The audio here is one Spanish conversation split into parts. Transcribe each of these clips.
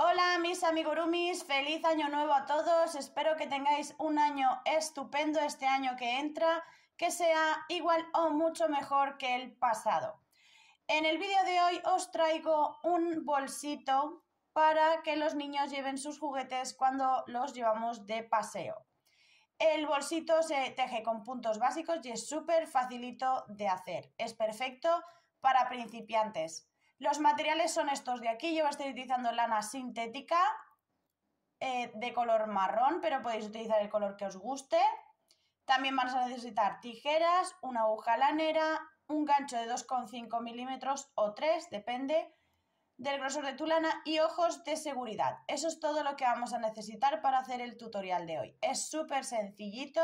Hola mis amigurumis, feliz año nuevo a todos, espero que tengáis un año estupendo este año que entra, que sea igual o mucho mejor que el pasado. En el vídeo de hoy os traigo un bolsito para que los niños lleven sus juguetes cuando los llevamos de paseo. El bolsito se teje con puntos básicos y es súper facilito de hacer. Es perfecto para principiantes. Los materiales son estos de aquí. Yo estoy utilizando lana sintética eh, de color marrón, pero podéis utilizar el color que os guste. También vamos a necesitar tijeras, una aguja lanera, un gancho de 2,5 milímetros o 3, depende del grosor de tu lana y ojos de seguridad. Eso es todo lo que vamos a necesitar para hacer el tutorial de hoy. Es súper sencillito,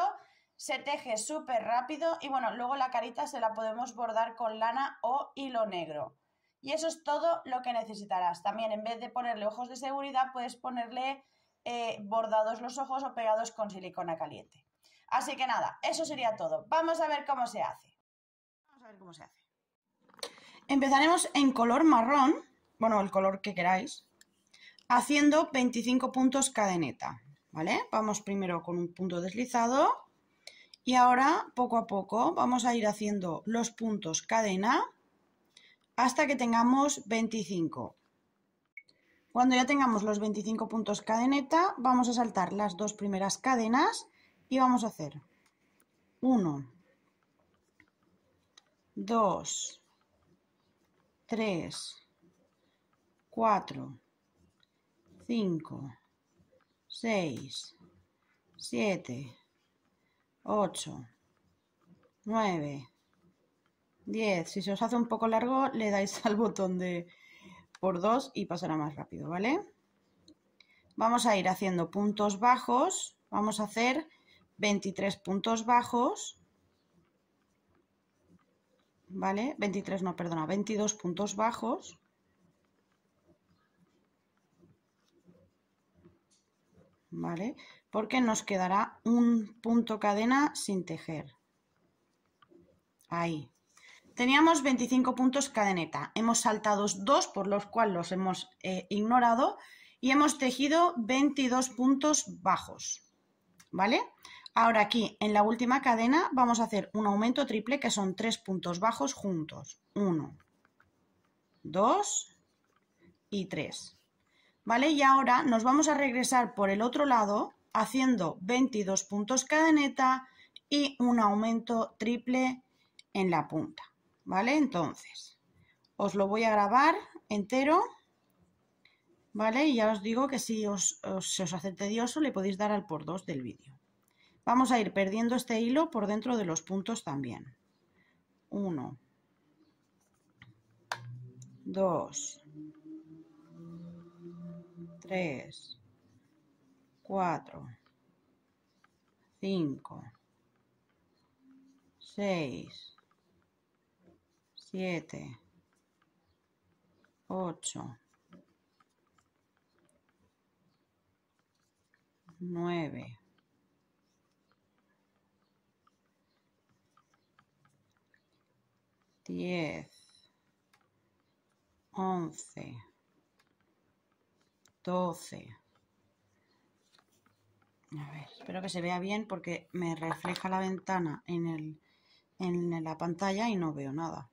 se teje súper rápido y bueno, luego la carita se la podemos bordar con lana o hilo negro. Y eso es todo lo que necesitarás. También en vez de ponerle ojos de seguridad, puedes ponerle eh, bordados los ojos o pegados con silicona caliente. Así que nada, eso sería todo. Vamos a ver cómo se hace. Vamos a ver cómo se hace. Empezaremos en color marrón, bueno, el color que queráis, haciendo 25 puntos cadeneta, ¿vale? Vamos primero con un punto deslizado y ahora poco a poco vamos a ir haciendo los puntos cadena hasta que tengamos 25. Cuando ya tengamos los 25 puntos cadeneta, vamos a saltar las dos primeras cadenas y vamos a hacer 1, 2, 3, 4, 5, 6, 7, 8, 9, 10. Si se os hace un poco largo, le dais al botón de por 2 y pasará más rápido, ¿vale? Vamos a ir haciendo puntos bajos. Vamos a hacer 23 puntos bajos. ¿Vale? 23, no, perdona, 22 puntos bajos. ¿Vale? Porque nos quedará un punto cadena sin tejer. Ahí, Teníamos 25 puntos cadeneta, hemos saltado dos por los cuales los hemos eh, ignorado y hemos tejido 22 puntos bajos, ¿vale? Ahora aquí en la última cadena vamos a hacer un aumento triple que son tres puntos bajos juntos, 1, 2 y 3, ¿vale? Y ahora nos vamos a regresar por el otro lado haciendo 22 puntos cadeneta y un aumento triple en la punta. ¿vale? Entonces, os lo voy a grabar entero, ¿vale? Y ya os digo que si os, se os hace tedioso le podéis dar al por dos del vídeo. Vamos a ir perdiendo este hilo por dentro de los puntos también. uno dos tres cuatro cinco seis siete, ocho, nueve, diez, once, doce. A ver, espero que se vea bien porque me refleja la ventana en, el, en la pantalla y no veo nada.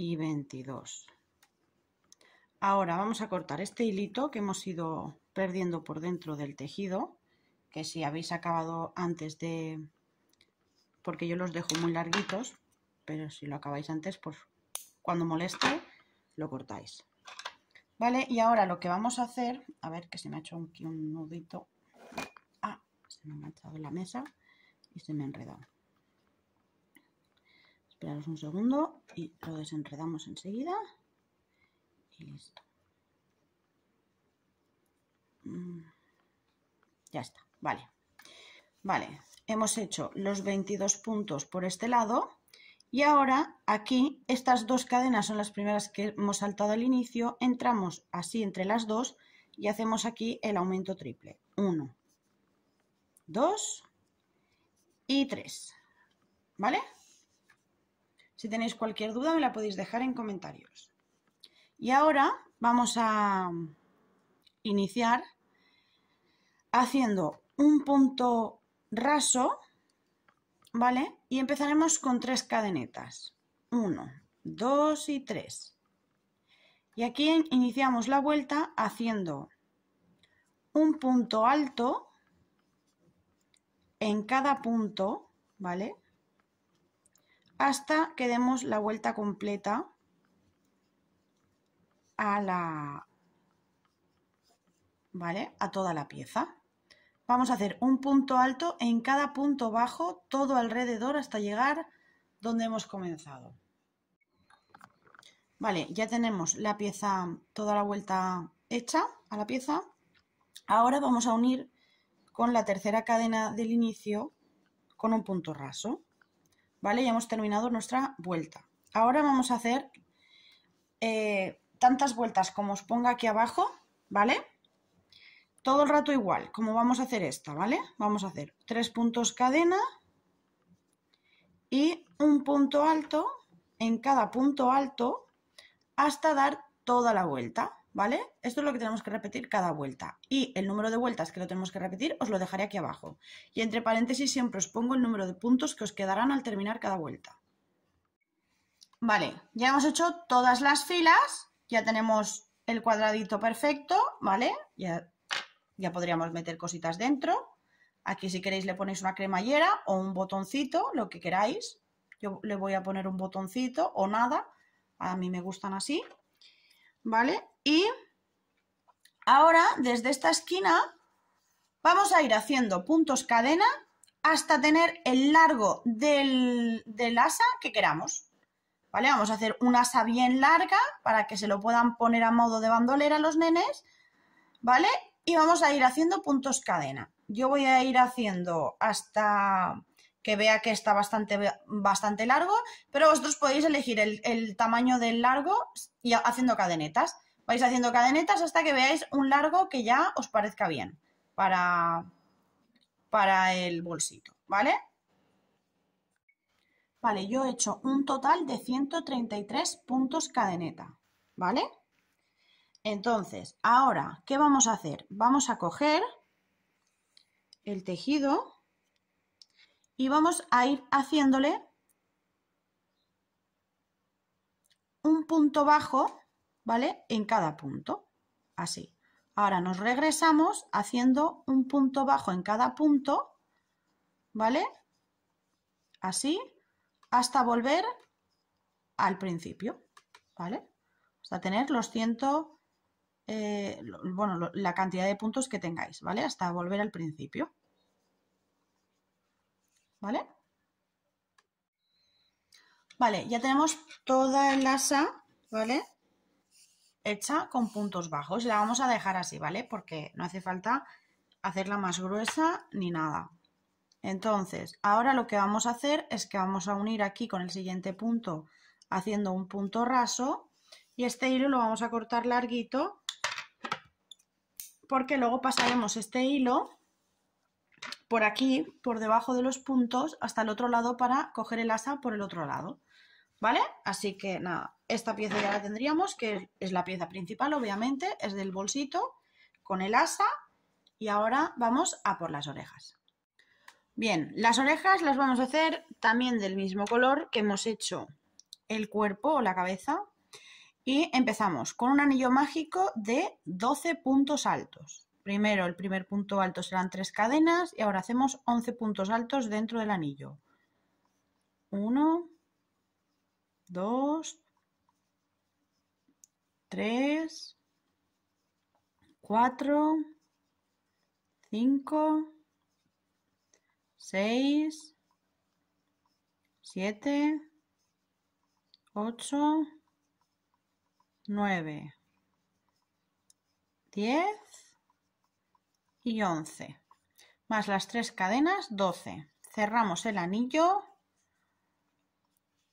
y 22. Ahora vamos a cortar este hilito que hemos ido perdiendo por dentro del tejido, que si habéis acabado antes de... porque yo los dejo muy larguitos, pero si lo acabáis antes, pues cuando moleste lo cortáis. Vale, y ahora lo que vamos a hacer, a ver que se me ha hecho aquí un nudito, ah, se me ha manchado la mesa y se me ha enredado. Esperaros un segundo y lo desenredamos enseguida. Y listo. Mm. Ya está, vale. Vale, hemos hecho los 22 puntos por este lado. Y ahora aquí estas dos cadenas son las primeras que hemos saltado al inicio. Entramos así entre las dos y hacemos aquí el aumento triple. 1, 2 y 3. ¿Vale? Si tenéis cualquier duda me la podéis dejar en comentarios. Y ahora vamos a iniciar haciendo un punto raso, ¿vale? Y empezaremos con tres cadenetas. uno, dos y tres. Y aquí iniciamos la vuelta haciendo un punto alto en cada punto, ¿vale? hasta que demos la vuelta completa a la... ¿Vale? A toda la pieza. Vamos a hacer un punto alto en cada punto bajo, todo alrededor hasta llegar donde hemos comenzado. Vale, ya tenemos la pieza, toda la vuelta hecha a la pieza. Ahora vamos a unir con la tercera cadena del inicio con un punto raso. ¿vale? Ya hemos terminado nuestra vuelta. Ahora vamos a hacer eh, tantas vueltas como os ponga aquí abajo, ¿vale? Todo el rato igual, como vamos a hacer esta, ¿vale? Vamos a hacer tres puntos cadena y un punto alto en cada punto alto hasta dar toda la vuelta, ¿vale? Esto es lo que tenemos que repetir cada vuelta. Y el número de vueltas que lo tenemos que repetir os lo dejaré aquí abajo. Y entre paréntesis siempre os pongo el número de puntos que os quedarán al terminar cada vuelta. Vale, ya hemos hecho todas las filas, ya tenemos el cuadradito perfecto, ¿vale? Ya, ya podríamos meter cositas dentro. Aquí si queréis le ponéis una cremallera o un botoncito, lo que queráis. Yo le voy a poner un botoncito o nada, a mí me gustan así. ¿vale? Y ahora, desde esta esquina, vamos a ir haciendo puntos cadena hasta tener el largo del, asa que queramos, ¿vale? Vamos a hacer un asa bien larga para que se lo puedan poner a modo de bandolera los nenes, ¿vale? Y vamos a ir haciendo puntos cadena. Yo voy a ir haciendo hasta que vea que está bastante, bastante largo, pero vosotros podéis elegir el, tamaño del largo y haciendo cadenetas. Vais haciendo cadenetas hasta que veáis un largo que ya os parezca bien para, para el bolsito, ¿vale? Vale, yo he hecho un total de 133 puntos cadeneta, ¿vale? Entonces, ahora, ¿qué vamos a hacer? Vamos a coger el tejido y vamos a ir haciéndole un punto bajo, ¿vale? En cada punto, así. Ahora nos regresamos haciendo un punto bajo en cada punto, ¿vale? Así, hasta volver al principio, ¿vale? Hasta tener los ciento, eh, bueno, la cantidad de puntos que tengáis, ¿vale? Hasta volver al principio. ¿vale? Vale, ya tenemos toda el asa, ¿vale? Hecha con puntos bajos. La vamos a dejar así, ¿vale? Porque no hace falta hacerla más gruesa ni nada. Entonces, ahora lo que vamos a hacer es que vamos a unir aquí con el siguiente punto haciendo un punto raso y este hilo lo vamos a cortar larguito porque luego pasaremos este hilo por aquí, por debajo de los puntos, hasta el otro lado para coger el asa por el otro lado. ¿Vale? Así que nada, esta pieza ya la tendríamos, que es la pieza principal, obviamente, es del bolsito, con el asa, y ahora vamos a por las orejas. Bien, las orejas las vamos a hacer también del mismo color que hemos hecho el cuerpo o la cabeza. Y empezamos con un anillo mágico de 12 puntos altos. Primero, el primer punto alto serán tres cadenas y ahora hacemos 11 puntos altos dentro del anillo. 1, 2, 3, 4, 5, 6, 7, 8, 9, 10 y 11, más las tres cadenas, 12. Cerramos el anillo,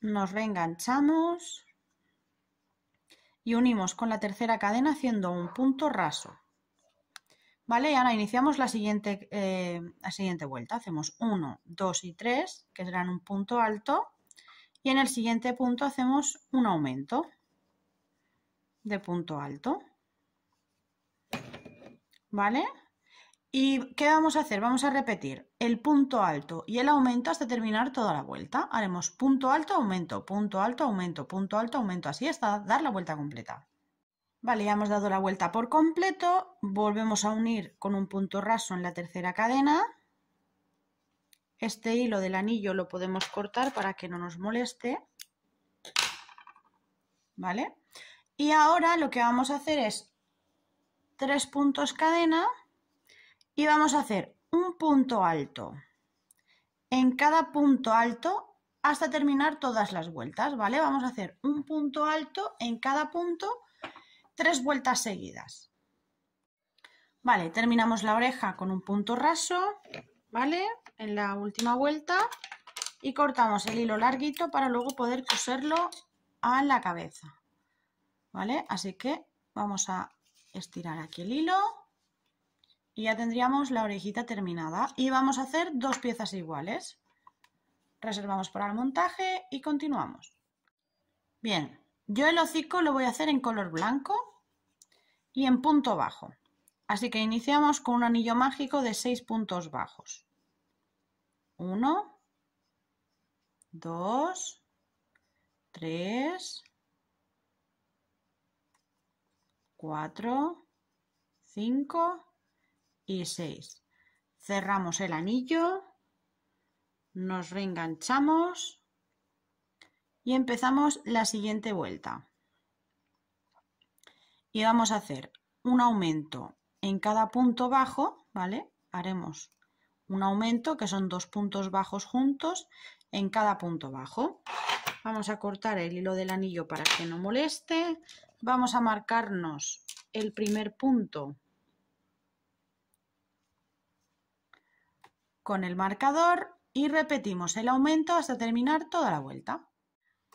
nos reenganchamos y unimos con la tercera cadena haciendo un punto raso. ¿Vale? ahora iniciamos la siguiente, eh, la siguiente vuelta. Hacemos 1, 2 y 3, que serán un punto alto. Y en el siguiente punto hacemos un aumento de punto alto. ¿Vale? ¿Y qué vamos a hacer? Vamos a repetir el punto alto y el aumento hasta terminar toda la vuelta. Haremos punto alto, aumento, punto alto, aumento, punto alto, aumento, así hasta dar la vuelta completa. Vale, ya hemos dado la vuelta por completo, volvemos a unir con un punto raso en la tercera cadena. Este hilo del anillo lo podemos cortar para que no nos moleste. ¿Vale? Y ahora lo que vamos a hacer es tres puntos cadena y vamos a hacer un punto alto en cada punto alto hasta terminar todas las vueltas, ¿vale? Vamos a hacer un punto alto en cada punto, tres vueltas seguidas. Vale, terminamos la oreja con un punto raso, ¿vale? En la última vuelta y cortamos el hilo larguito para luego poder coserlo a la cabeza, ¿vale? Así que vamos a estirar aquí el hilo y ya tendríamos la orejita terminada. Y vamos a hacer dos piezas iguales. Reservamos para el montaje y continuamos. Bien, yo el hocico lo voy a hacer en color blanco y en punto bajo. Así que iniciamos con un anillo mágico de seis puntos bajos. 1, 2, 3, 4, 5, y 6. Cerramos el anillo, nos reenganchamos y empezamos la siguiente vuelta. Y vamos a hacer un aumento en cada punto bajo, ¿vale? Haremos un aumento que son dos puntos bajos juntos en cada punto bajo. Vamos a cortar el hilo del anillo para que no moleste. Vamos a marcarnos el primer punto con el marcador y repetimos el aumento hasta terminar toda la vuelta.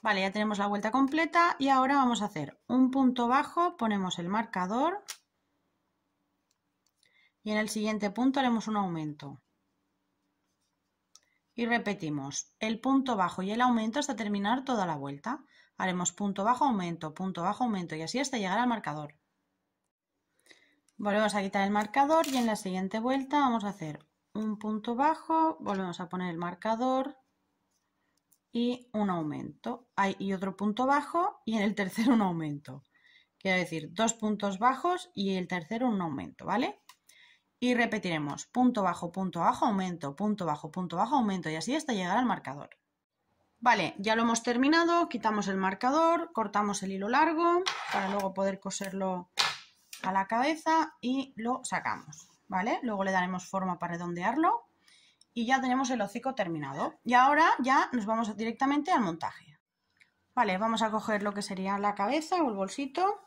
Vale, ya tenemos la vuelta completa y ahora vamos a hacer un punto bajo, ponemos el marcador y en el siguiente punto haremos un aumento. Y repetimos el punto bajo y el aumento hasta terminar toda la vuelta. Haremos punto bajo, aumento, punto bajo, aumento y así hasta llegar al marcador. Volvemos a quitar el marcador y en la siguiente vuelta vamos a hacer un punto bajo, volvemos a poner el marcador y un aumento. Hay y otro punto bajo y en el tercero un aumento. Quiero decir, dos puntos bajos y el tercero un aumento, ¿vale? Y repetiremos punto bajo, punto bajo, aumento, punto bajo, punto bajo, aumento y así hasta llegar al marcador. Vale, ya lo hemos terminado, quitamos el marcador, cortamos el hilo largo para luego poder coserlo a la cabeza y lo sacamos. ¿vale? Luego le daremos forma para redondearlo y ya tenemos el hocico terminado. Y ahora ya nos vamos directamente al montaje. Vale, vamos a coger lo que sería la cabeza o el bolsito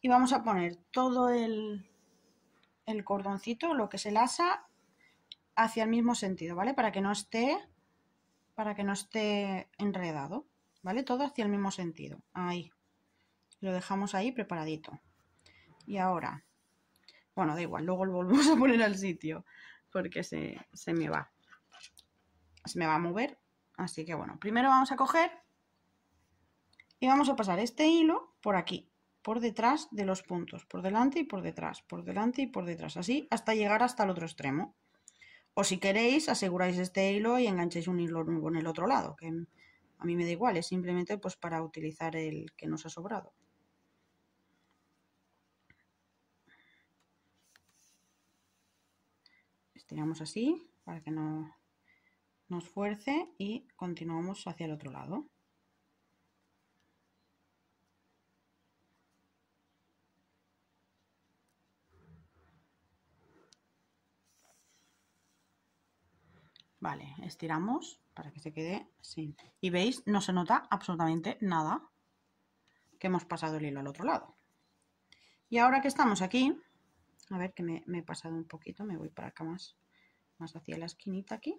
y vamos a poner todo el, el cordoncito, lo que se lasa asa, hacia el mismo sentido, ¿vale? Para que no esté, para que no esté enredado, ¿vale? Todo hacia el mismo sentido, ahí. Lo dejamos ahí preparadito. Y ahora bueno, da igual, luego lo volvemos a poner al sitio porque se, me va. Se me va a mover. Así que bueno, primero vamos a coger y vamos a pasar este hilo por aquí, por detrás de los puntos, por delante y por detrás, por delante y por detrás, así hasta llegar hasta el otro extremo. O si queréis, aseguráis este hilo y engancháis un hilo nuevo en el otro lado, que a mí me da igual, es simplemente pues para utilizar el que nos ha sobrado. tiramos así para que no nos fuerce y continuamos hacia el otro lado. Vale, estiramos para que se quede así. Y veis, no se nota absolutamente nada que hemos pasado el hilo al otro lado. Y ahora que estamos aquí, a ver, que me, he pasado un poquito, me voy para acá más, más hacia la esquinita aquí.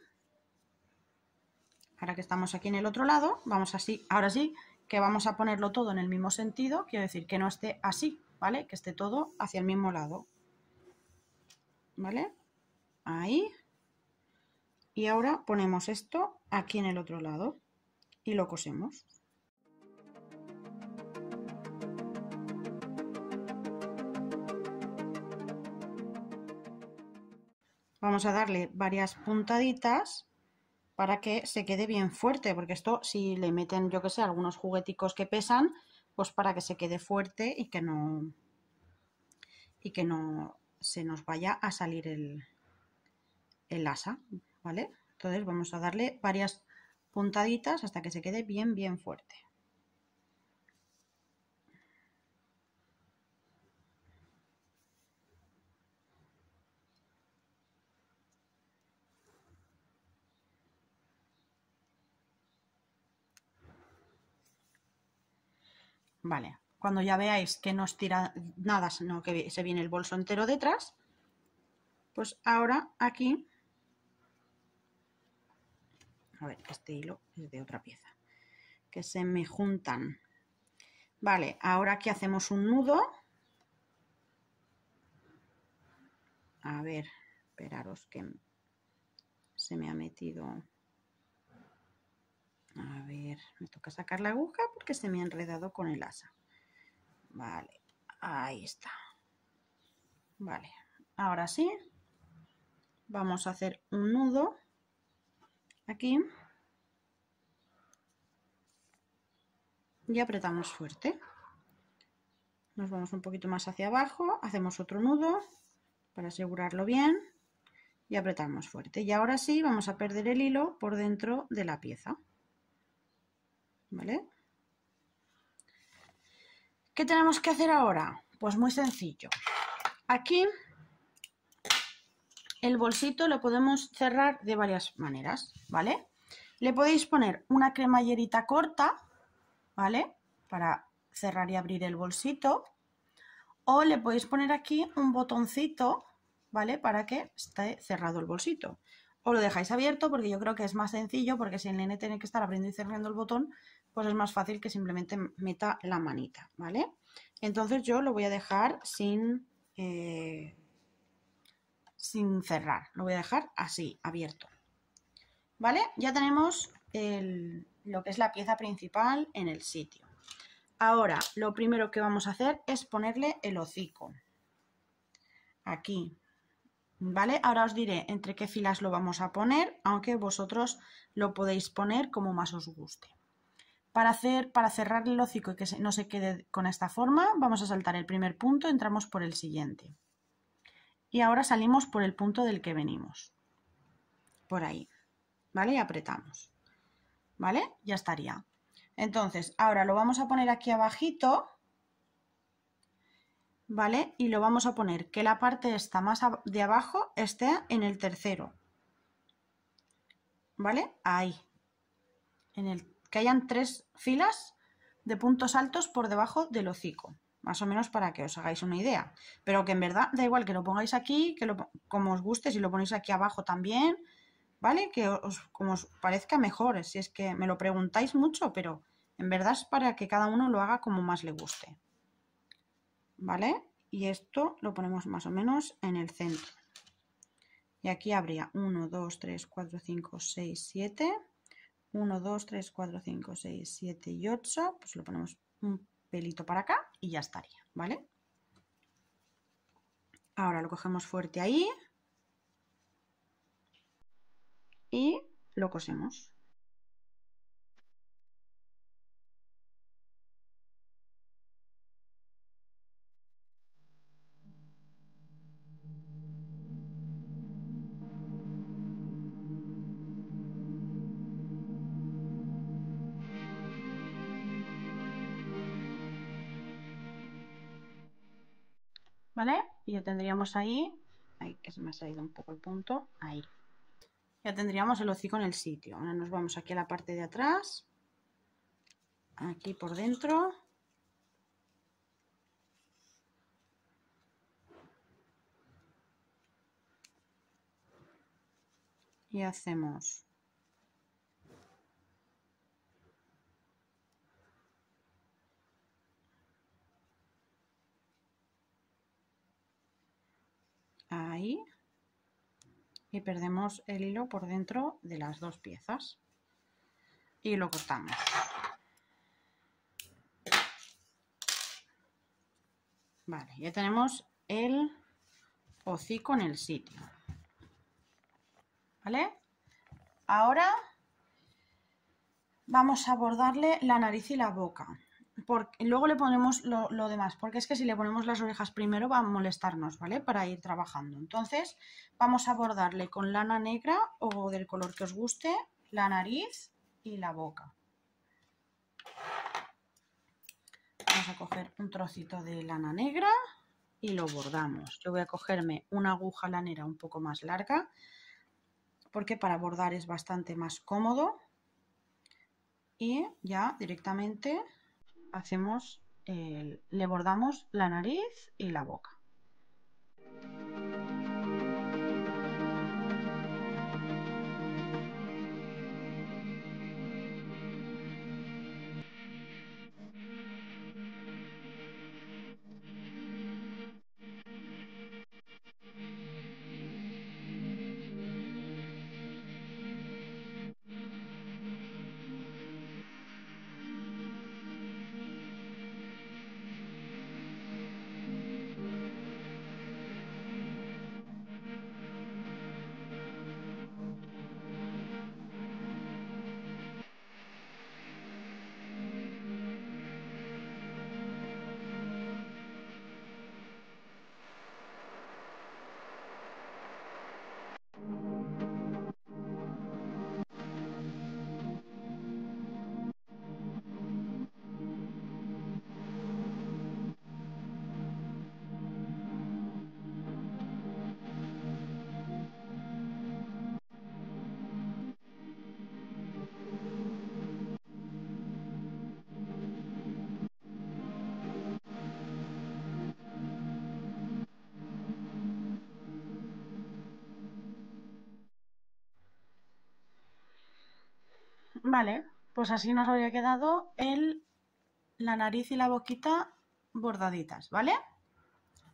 Ahora que estamos aquí en el otro lado, vamos así, ahora sí, que vamos a ponerlo todo en el mismo sentido, quiero decir que no esté así, ¿vale? Que esté todo hacia el mismo lado, ¿vale? Ahí. Y ahora ponemos esto aquí en el otro lado y lo cosemos. Vamos a darle varias puntaditas para que se quede bien fuerte, porque esto si le meten, yo que sé, algunos jugueticos que pesan, pues para que se quede fuerte y que no y que no se nos vaya a salir el, el asa, ¿vale? Entonces vamos a darle varias puntaditas hasta que se quede bien, bien fuerte. Vale, cuando ya veáis que no os tira nada, sino que se viene el bolso entero detrás, pues ahora aquí, a ver, este hilo es de otra pieza, que se me juntan. Vale, ahora aquí hacemos un nudo. A ver, esperaros que se me ha metido a ver, me toca sacar la aguja porque se me ha enredado con el asa. Vale, ahí está. Vale, ahora sí. Vamos a hacer un nudo aquí. Y apretamos fuerte. Nos vamos un poquito más hacia abajo, hacemos otro nudo para asegurarlo bien y apretamos fuerte. Y ahora sí vamos a perder el hilo por dentro de la pieza. ¿Vale? ¿Qué tenemos que hacer ahora? Pues muy sencillo. Aquí el bolsito lo podemos cerrar de varias maneras, ¿vale? Le podéis poner una cremallerita corta, ¿vale? Para cerrar y abrir el bolsito. O le podéis poner aquí un botoncito, ¿vale? Para que esté cerrado el bolsito o lo dejáis abierto porque yo creo que es más sencillo porque si el nene tiene que estar abriendo y cerrando el botón, pues es más fácil que simplemente meta la manita, ¿vale? Entonces yo lo voy a dejar sin, eh, sin cerrar, lo voy a dejar así, abierto. ¿Vale? Ya tenemos lo que es la pieza principal en el sitio. Ahora, lo primero que vamos a hacer es ponerle el hocico. Aquí, ¿Vale? Ahora os diré entre qué filas lo vamos a poner, aunque vosotros lo podéis poner como más os guste. Para, hacer, para cerrar el hocico y que no se quede con esta forma, vamos a saltar el primer punto, entramos por el siguiente. Y ahora salimos por el punto del que venimos. Por ahí. ¿Vale? Y apretamos. ¿Vale? Ya estaría. Entonces, ahora lo vamos a poner aquí abajito ¿vale? Y lo vamos a poner que la parte esta más de abajo esté en el tercero, ¿vale? Ahí, en el que hayan tres filas de puntos altos por debajo del hocico, más o menos para que os hagáis una idea, pero que en verdad da igual que lo pongáis aquí, que lo, como os guste, si lo ponéis aquí abajo también, ¿vale? Que como os parezca mejor, si es que me lo preguntáis mucho, pero en verdad es para que cada uno lo haga como más le guste. ¿vale? Y esto lo ponemos más o menos en el centro. Y aquí habría 1, 2, 3, 4, 5, 6, 7. 1, 2, 3, 4, 5, 6, 7 y 8. Pues lo ponemos un pelito para acá y ya estaría, ¿vale? Ahora lo cogemos fuerte ahí. Y lo cosemos. y ya tendríamos ahí, ahí que se me ha salido un poco el punto, ahí. Ya tendríamos el hocico en el sitio. Ahora nos vamos aquí a la parte de atrás, aquí por dentro. Y hacemos y perdemos el hilo por dentro de las dos piezas y lo cortamos vale, ya tenemos el hocico en el sitio vale ahora vamos a bordarle la nariz y la boca luego le ponemos lo, lo, demás, porque es que si le ponemos las orejas primero va a molestarnos, ¿vale? Para ir trabajando. Entonces vamos a bordarle con lana negra o del color que os guste, la nariz y la boca. Vamos a coger un trocito de lana negra y lo bordamos. Yo voy a cogerme una aguja lanera un poco más larga, porque para bordar es bastante más cómodo. Y ya directamente hacemos le bordamos la nariz y la boca. Vale, pues así nos habría quedado el, la nariz y la boquita bordaditas, ¿vale?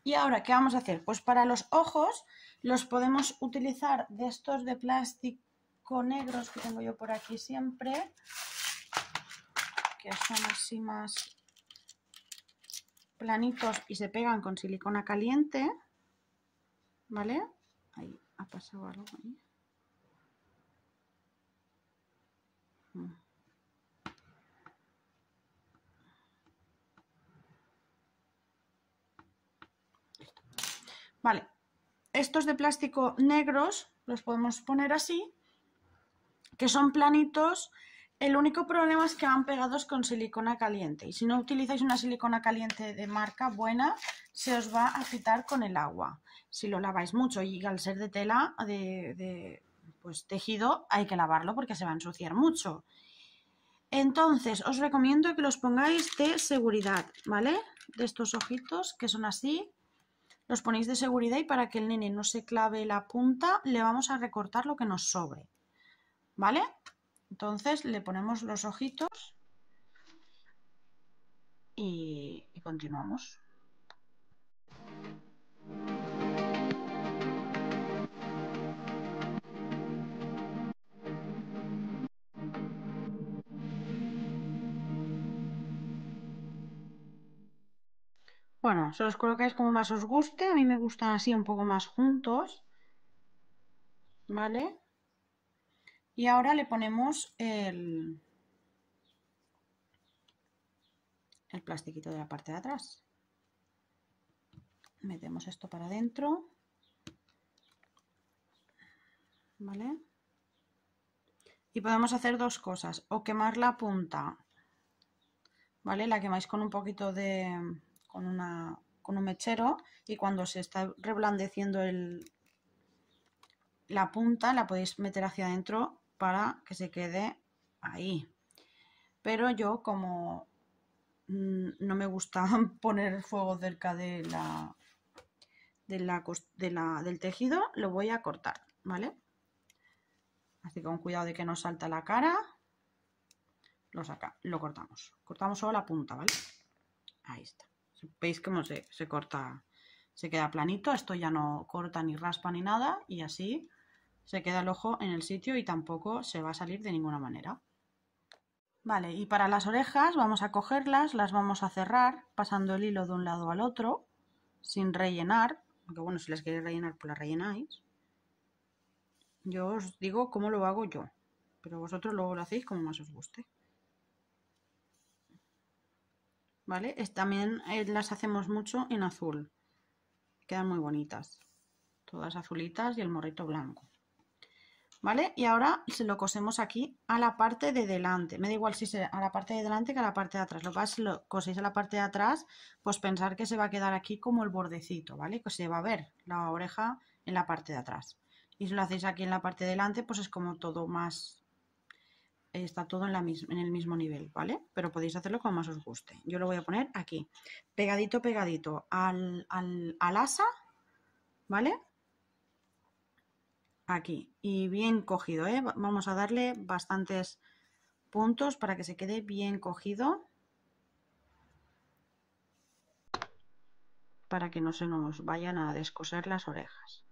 Y ahora, ¿qué vamos a hacer? Pues para los ojos los podemos utilizar de estos de plástico negros que tengo yo por aquí siempre, que son así más planitos y se pegan con silicona caliente, ¿vale? Ahí ha pasado algo ahí. Vale, estos de plástico negros los podemos poner así, que son planitos. El único problema es que van pegados con silicona caliente. Y si no utilizáis una silicona caliente de marca buena, se os va a quitar con el agua. Si lo laváis mucho y al ser de tela, de pues tejido hay que lavarlo porque se va a ensuciar mucho. Entonces, os recomiendo que los pongáis de seguridad, ¿vale? De estos ojitos que son así, los ponéis de seguridad y para que el nene no se clave la punta, le vamos a recortar lo que nos sobre, ¿vale? Entonces, le ponemos los ojitos y, y continuamos. Bueno, se los colocáis como más os guste. A mí me gustan así un poco más juntos. ¿Vale? Y ahora le ponemos el, el plastiquito de la parte de atrás. Metemos esto para adentro. ¿Vale? Y podemos hacer dos cosas. O quemar la punta. ¿Vale? La quemáis con un poquito de, con, una, con un mechero y cuando se está reblandeciendo el, la punta la podéis meter hacia adentro para que se quede ahí. Pero yo como mm, no me gusta poner fuego cerca de la, del tejido, lo voy a cortar, ¿vale? Así que con cuidado de que no salta la cara, lo saca, lo cortamos. Cortamos solo la punta, ¿vale? Ahí está. Veis cómo se, corta, se queda planito, esto ya no corta ni raspa ni nada y así se queda el ojo en el sitio y tampoco se va a salir de ninguna manera. Vale, y para las orejas vamos a cogerlas, las vamos a cerrar pasando el hilo de un lado al otro sin rellenar, aunque bueno, si las queréis rellenar pues las rellenáis. Yo os digo cómo lo hago yo, pero vosotros luego lo hacéis como más os guste. ¿vale? También eh, las hacemos mucho en azul. Quedan muy bonitas. Todas azulitas y el morrito blanco. ¿Vale? Y ahora se lo cosemos aquí a la parte de delante. Me da igual si es a la parte de delante que a la parte de atrás. Lo que si lo coséis a la parte de atrás, pues pensar que se va a quedar aquí como el bordecito, ¿vale? Que se va a ver la oreja en la parte de atrás. Y si lo hacéis aquí en la parte de delante, pues es como todo más está todo en, la en, el mismo nivel, ¿vale? Pero podéis hacerlo como más os guste. Yo lo voy a poner aquí, pegadito, pegadito al, al asa, ¿vale? Aquí, y bien cogido, ¿eh? Vamos a darle bastantes puntos para que se quede bien cogido. Para que no se nos vayan a descoser las orejas.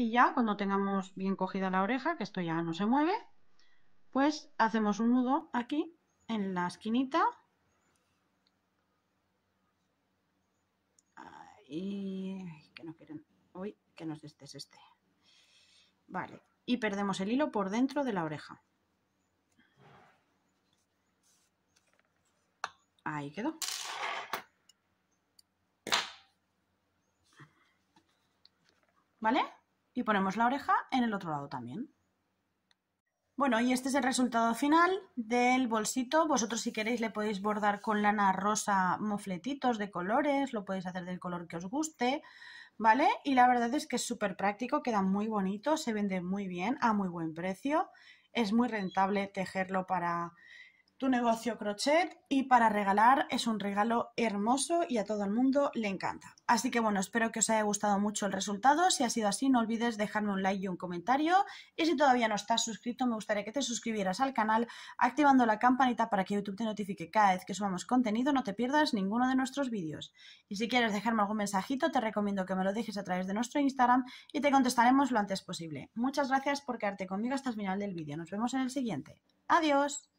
Y ya cuando tengamos bien cogida la oreja, que esto ya no se mueve, pues hacemos un nudo aquí en la esquinita. Y que no quieren. Uy, que nos este es este. Vale. Y perdemos el hilo por dentro de la oreja. Ahí quedó. ¿Vale? y ponemos la oreja en el otro lado también. Bueno, y este es el resultado final del bolsito. Vosotros si queréis le podéis bordar con lana rosa mofletitos de colores, lo podéis hacer del color que os guste, ¿vale? Y la verdad es que es súper práctico, queda muy bonito, se vende muy bien, a muy buen precio. Es muy rentable tejerlo para tu negocio crochet y para regalar es un regalo hermoso y a todo el mundo le encanta. Así que bueno, espero que os haya gustado mucho el resultado. Si ha sido así, no olvides dejarme un like y un comentario. Y si todavía no estás suscrito, me gustaría que te suscribieras al canal activando la campanita para que YouTube te notifique cada vez que subamos contenido, no te pierdas ninguno de nuestros vídeos. Y si quieres dejarme algún mensajito, te recomiendo que me lo dejes a través de nuestro Instagram y te contestaremos lo antes posible. Muchas gracias por quedarte conmigo hasta el final del vídeo. Nos vemos en el siguiente. Adiós.